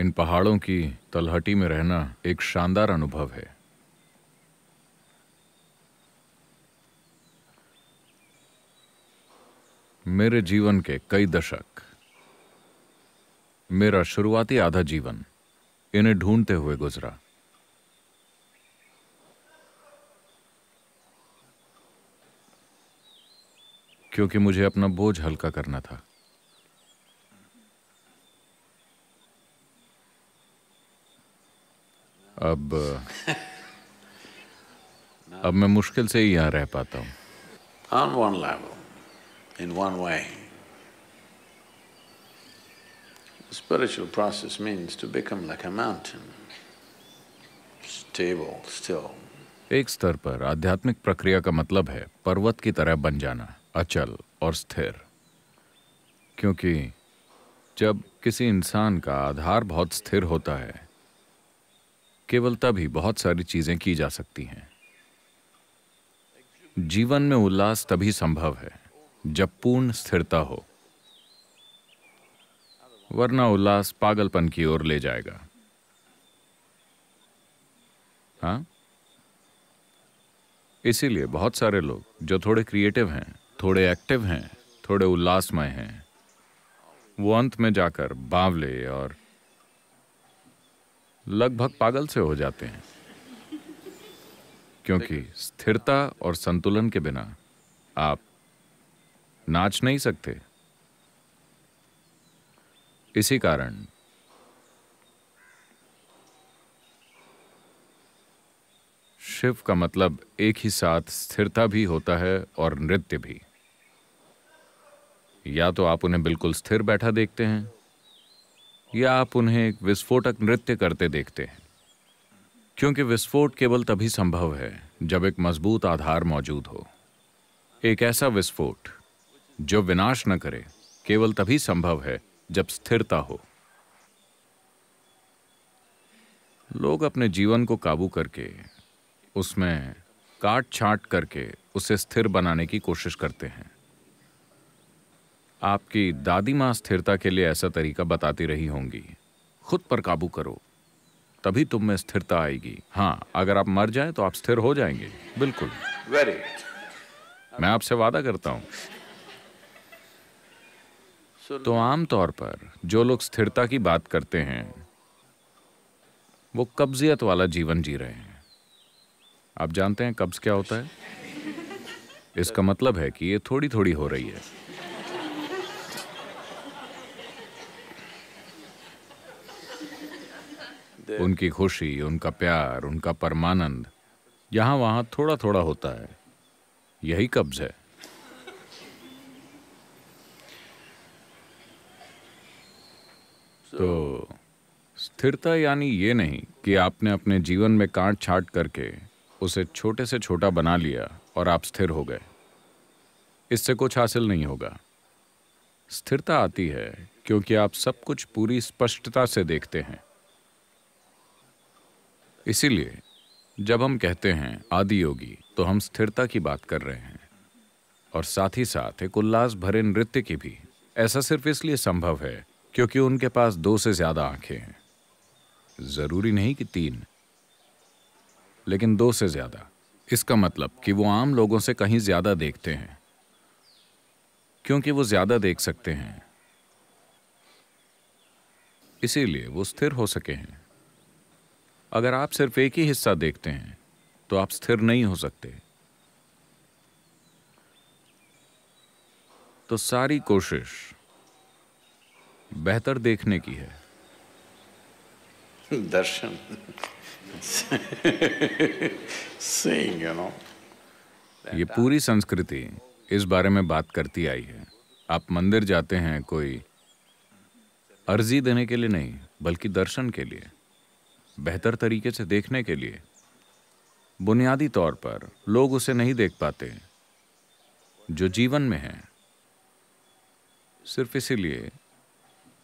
इन पहाड़ों की तलहटी में रहना एक शानदार अनुभव है मेरे जीवन के कई दशक मेरा शुरुआती आधा जीवन इन्हें ढूंढते हुए गुजरा क्योंकि मुझे अपना बोझ हल्का करना था अब अब मैं मुश्किल से ही यहाँ रह पाता हूँ on one level in one way spiritual process means to become like a mountain stable still एक स्तर पर आध्यात्मिक प्रक्रिया का मतलब है पर्वत की तरह बन जाना अचल और स्थिर क्योंकि जब किसी इंसान का आधार बहुत स्थिर होता है केवल तभी बहुत सारी चीजें की जा सकती हैं जीवन में उल्लास तभी संभव है जब पूर्ण स्थिरता हो वरना उल्लास पागलपन की ओर ले जाएगा हाँ इसीलिए बहुत सारे लोग जो थोड़े क्रिएटिव हैं थोड़े एक्टिव हैं थोड़े उल्लासमय हैं वो अंत में जाकर बावले और लगभग पागल से हो जाते हैं क्योंकि स्थिरता और संतुलन के बिना आप नाच नहीं सकते इसी कारण शिव का मतलब एक ही साथ स्थिरता भी होता है और नृत्य भी या तो आप उन्हें बिल्कुल स्थिर बैठा देखते हैं या आप उन्हें एक विस्फोटक नृत्य करते देखते हैं क्योंकि विस्फोट केवल तभी संभव है जब एक मजबूत आधार मौजूद हो एक ऐसा विस्फोट जो विनाश न करे केवल तभी संभव है जब स्थिरता हो लोग अपने जीवन को काबू करके उसमें काट छाट करके उसे स्थिर बनाने की कोशिश करते हैं आपकी दादी माँ स्थिरता के लिए ऐसा तरीका बताती रही होंगी खुद पर काबू करो तभी तुम में स्थिरता आएगी हाँ अगर आप मर जाए तो आप स्थिर हो जाएंगे बिल्कुल वेरी मैं आपसे वादा करता हूँ तो आमतौर पर जो लोग स्थिरता की बात करते हैं वो कब्जियत वाला जीवन जी रहे हैं आप जानते हैं कब्ज क्या होता है इसका मतलब है कि ये थोड़ी थोड़ी हो रही है उनकी खुशी उनका प्यार उनका परमानंद यहाँ वहाँ थोड़ा थोड़ा होता है यही कब्ज है तो स्थिरता यानी ये नहीं कि आपने अपने जीवन में काट छाट करके उसे छोटे से छोटा बना लिया और आप स्थिर हो गए इससे कुछ हासिल नहीं होगा स्थिरता आती है क्योंकि आप सब कुछ पूरी स्पष्टता से देखते हैं इसीलिए जब हम कहते हैं आदि योगी तो हम स्थिरता की बात कर रहे हैं और साथ ही साथ एक उल्लास भरे नृत्य की भी ऐसा सिर्फ इसलिए संभव है क्योंकि उनके पास दो से ज्यादा आंखें हैं जरूरी नहीं कि तीन लेकिन दो से ज्यादा इसका मतलब कि वो आम लोगों से कहीं ज्यादा देखते हैं क्योंकि वो ज्यादा देख सकते हैं इसीलिए वो स्थिर हो सके हैं अगर आप सिर्फ एक ही हिस्सा देखते हैं तो आप स्थिर नहीं हो सकते तो सारी कोशिश बेहतर देखने की है दर्शन Seeing, you know. ये पूरी संस्कृति इस बारे में बात करती आई है आप मंदिर जाते हैं कोई अर्जी देने के लिए नहीं बल्कि दर्शन के लिए बेहतर तरीके से देखने के लिए बुनियादी तौर पर लोग उसे नहीं देख पाते जो जीवन में है सिर्फ इसीलिए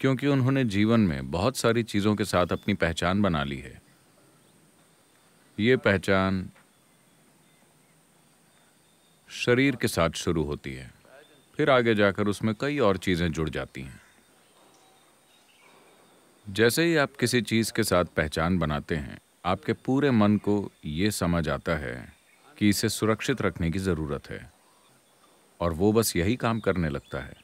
क्योंकि उन्होंने जीवन में बहुत सारी चीज़ों के साथ अपनी पहचान बना ली है ये पहचान शरीर के साथ शुरू होती है फिर आगे जाकर उसमें कई और चीज़ें जुड़ जाती हैं जैसे ही आप किसी चीज़ के साथ पहचान बनाते हैं आपके पूरे मन को यह समझ आता है कि इसे सुरक्षित रखने की ज़रूरत है और वो बस यही काम करने लगता है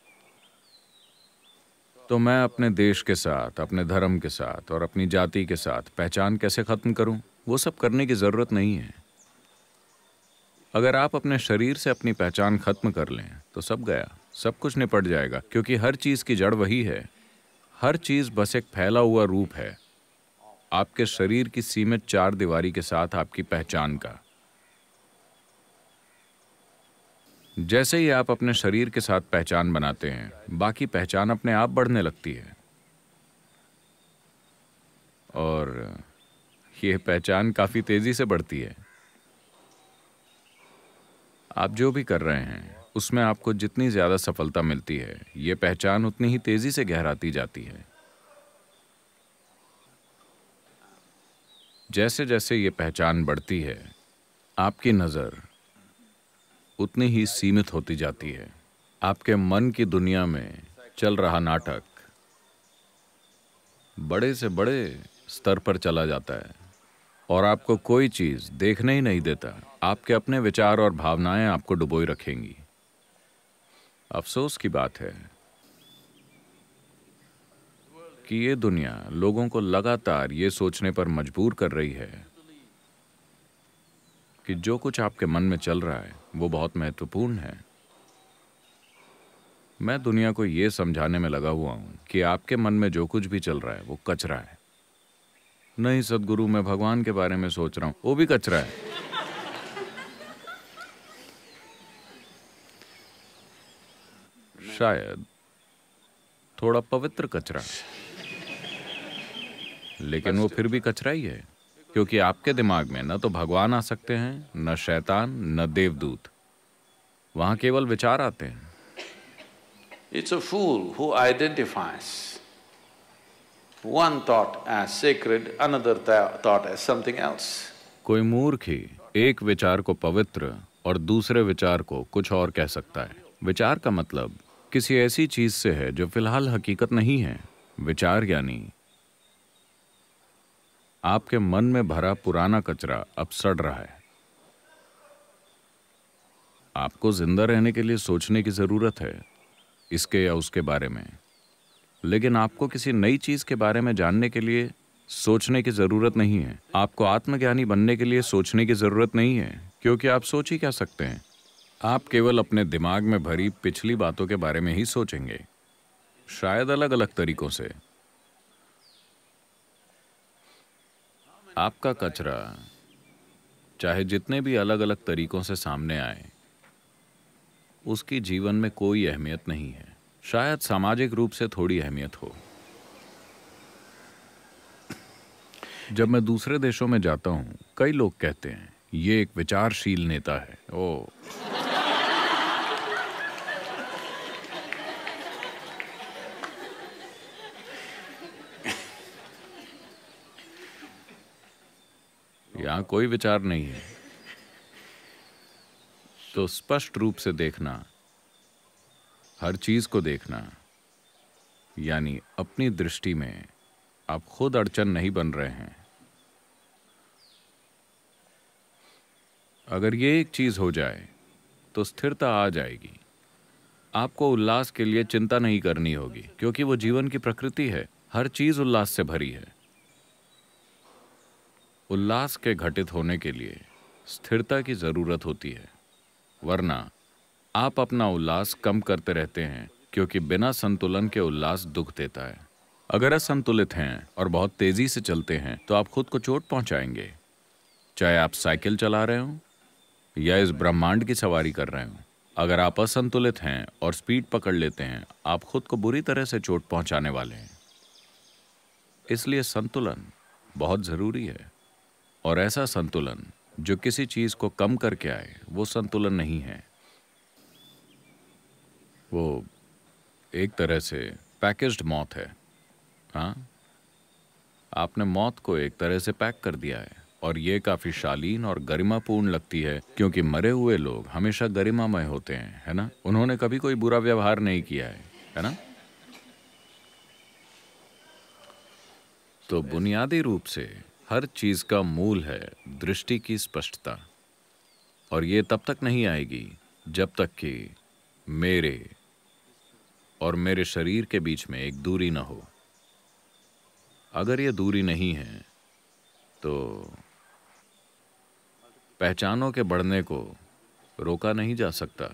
तो मैं अपने देश के साथ अपने धर्म के साथ और अपनी जाति के साथ पहचान कैसे ख़त्म करूं वो सब करने की ज़रूरत नहीं है अगर आप अपने शरीर से अपनी पहचान खत्म कर लें तो सब गया सब कुछ निपट जाएगा क्योंकि हर चीज़ की जड़ वही है हर चीज़ बस एक फैला हुआ रूप है आपके शरीर की सीमित चार दीवारी के साथ आपकी पहचान का जैसे ही आप अपने शरीर के साथ पहचान बनाते हैं बाकी पहचान अपने आप बढ़ने लगती है और यह पहचान काफ़ी तेज़ी से बढ़ती है आप जो भी कर रहे हैं उसमें आपको जितनी ज़्यादा सफलता मिलती है ये पहचान उतनी ही तेज़ी से गहराती जाती है जैसे जैसे ये पहचान बढ़ती है आपकी नज़र उतनी ही सीमित होती जाती है आपके मन की दुनिया में चल रहा नाटक बड़े से बड़े स्तर पर चला जाता है और आपको कोई चीज़ देखने ही नहीं देता आपके अपने विचार और भावनाएं आपको डुबोई रखेंगी अफसोस की बात है कि ये दुनिया लोगों को लगातार ये सोचने पर मजबूर कर रही है कि जो कुछ आपके मन में चल रहा है वो बहुत महत्वपूर्ण है मैं दुनिया को ये समझाने में लगा हुआ हूं कि आपके मन में जो कुछ भी चल रहा है वो कचरा है नहीं सदगुरु मैं भगवान के बारे में सोच रहा हूं वो भी कचरा है शायद थोड़ा पवित्र कचरा लेकिन वो फिर भी कचरा ही है क्योंकि आपके दिमाग में न तो भगवान आ सकते हैं न शैतान न देवदूत वहां केवल विचार आते हैं it's a fool who identifies one thought as sacred, another thought as something else कोई मूर्ख ही एक विचार को पवित्र और दूसरे विचार को कुछ और कह सकता है विचार का मतलब किसी ऐसी चीज से है जो फिलहाल हकीकत नहीं है विचार यानी आपके मन में भरा पुराना कचरा अब सड़ रहा है आपको जिंदा रहने के लिए सोचने की ज़रूरत है इसके या उसके बारे में लेकिन आपको किसी नई चीज़ के बारे में जानने के लिए सोचने की ज़रूरत नहीं है आपको आत्मज्ञानी बनने के लिए सोचने की ज़रूरत नहीं है क्योंकि आप सोच ही क्या सकते हैं आप केवल अपने दिमाग में भरी पिछली बातों के बारे में ही सोचेंगे शायद अलग अलग तरीकों से आपका कचरा चाहे जितने भी अलग अलग तरीकों से सामने आए उसकी जीवन में कोई अहमियत नहीं है शायद सामाजिक रूप से थोड़ी अहमियत हो जब मैं दूसरे देशों में जाता हूं कई लोग कहते हैं ये एक विचारशील नेता है ओ यहाँ कोई विचार नहीं है तो स्पष्ट रूप से देखना हर चीज को देखना यानी अपनी दृष्टि में आप खुद अड़चन नहीं बन रहे हैं अगर ये एक चीज हो जाए तो स्थिरता आ जाएगी आपको उल्लास के लिए चिंता नहीं करनी होगी क्योंकि वो जीवन की प्रकृति है हर चीज उल्लास से भरी है उल्लास के घटित होने के लिए स्थिरता की ज़रूरत होती है वरना आप अपना उल्लास कम करते रहते हैं क्योंकि बिना संतुलन के उल्लास दुख देता है अगर असंतुलित हैं और बहुत तेजी से चलते हैं तो आप खुद को चोट पहुंचाएंगे चाहे आप साइकिल चला रहे हो या इस ब्रह्मांड की सवारी कर रहे हो अगर आप असंतुलित हैं और स्पीड पकड़ लेते हैं आप खुद को बुरी तरह से चोट पहुंचाने वाले हैं इसलिए संतुलन बहुत ज़रूरी है और ऐसा संतुलन जो किसी चीज को कम करके आए वो संतुलन नहीं है वो एक तरह से पैकेज्ड मौत है हाँ आपने मौत को एक तरह से पैक कर दिया है और ये काफी शालीन और गरिमापूर्ण लगती है क्योंकि मरे हुए लोग हमेशा गरिमामय होते हैं है ना उन्होंने कभी कोई बुरा व्यवहार नहीं किया है है ना तो बुनियादी रूप से हर चीज का मूल है दृष्टि की स्पष्टता और ये तब तक नहीं आएगी जब तक कि मेरे और मेरे शरीर के बीच में एक दूरी ना हो अगर ये दूरी नहीं है तो पहचानों के बढ़ने को रोका नहीं जा सकता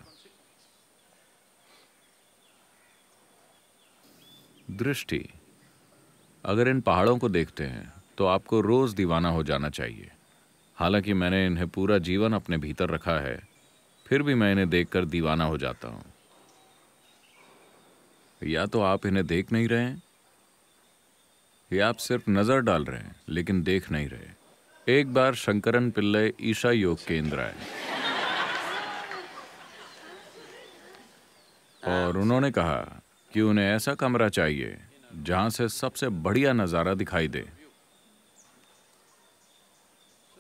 दृष्टि अगर इन पहाड़ों को देखते हैं तो आपको रोज़ दीवाना हो जाना चाहिए हालांकि मैंने इन्हें पूरा जीवन अपने भीतर रखा है फिर भी मैं इन्हें देखकर दीवाना हो जाता हूं या तो आप इन्हें देख नहीं रहे या आप सिर्फ नज़र डाल रहे हैं लेकिन देख नहीं रहे एक बार शंकरन पिल्ले ईशा योग केंद्र आए और उन्होंने कहा कि उन्हें ऐसा कमरा चाहिए जहां से सबसे बढ़िया नज़ारा दिखाई दे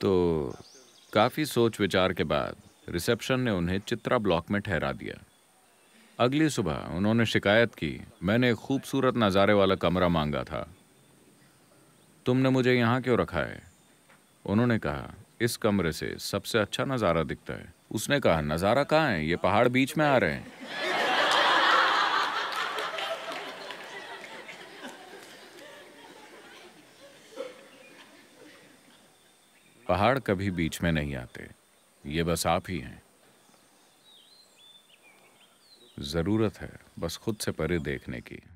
तो काफ़ी सोच विचार के बाद रिसेप्शन ने उन्हें चित्रा ब्लॉक में ठहरा दिया अगली सुबह उन्होंने शिकायत की मैंने एक खूबसूरत नज़ारे वाला कमरा मांगा था तुमने मुझे यहाँ क्यों रखा है उन्होंने कहा इस कमरे से सबसे अच्छा नज़ारा दिखता है उसने कहा नज़ारा कहाँ है ये पहाड़ बीच में आ रहे हैं पहाड़ कभी बीच में नहीं आते ये बस आप ही हैं ज़रूरत है बस खुद से परे देखने की